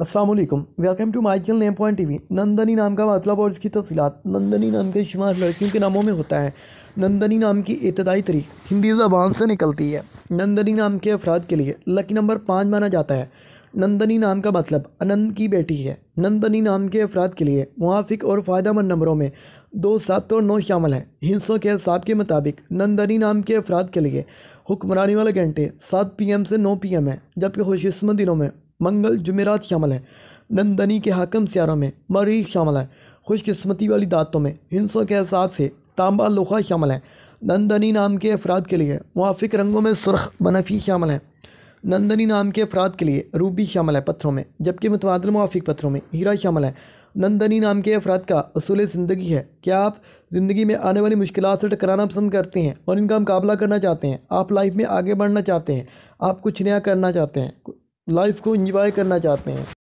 Aslam welcome to my channel name point V Nandini नाम का मतलब और इसकी तफसीत नंदनी नाम का शुमार लड़कियों के नामों में होता है नंदनी नाम की इब्तदाई तरीक हिंदी ज़बान से निकलती है नंदनी नाम के अफराद के लिए लकी नंबर पाँच माना जाता है नंदनी नाम का मतलब अनंत की बेटी है नंदनी नाम के अफराद के लिए मुआफिक और मंद नंबरों में दो सात और नौ शामिल हैं हिंसों के हिसाब के मुताबिक नंदनी नाम के अफराद के लिए हुक्मरानी वाले घंटे सात पी एम से नौ पी एम है जबकि खुशस्मत दिनों में मंगल जुमेरात शामिल है नंदनी के हाकम स्यारों में मरी शामिल है खुशकस्मती वाली दातों में हिंसों के हिसाब से तांबा लोखा शामिल है नंदनी नाम के अफराद के लिए मुआफिक रंगों में सुरख मनफी शामिल है नंदनी नाम के अफराद के लिए रूबी शामिल है पत्थरों में जबकि मुतबादल मुआफिक पत्थरों में हीरा शामिल है नंदनी नाम के अफराद का असूल ज़िंदगी है क्या आप ज़िंदगी में आने वाली मुश्किल से टकराना पसंद करते हैं और इनका मुकाबला करना चाहते हैं आप लाइफ में आगे बढ़ना चाहते हैं आप कुछ नया करना चाहते हैं लाइफ को इंजॉय करना चाहते हैं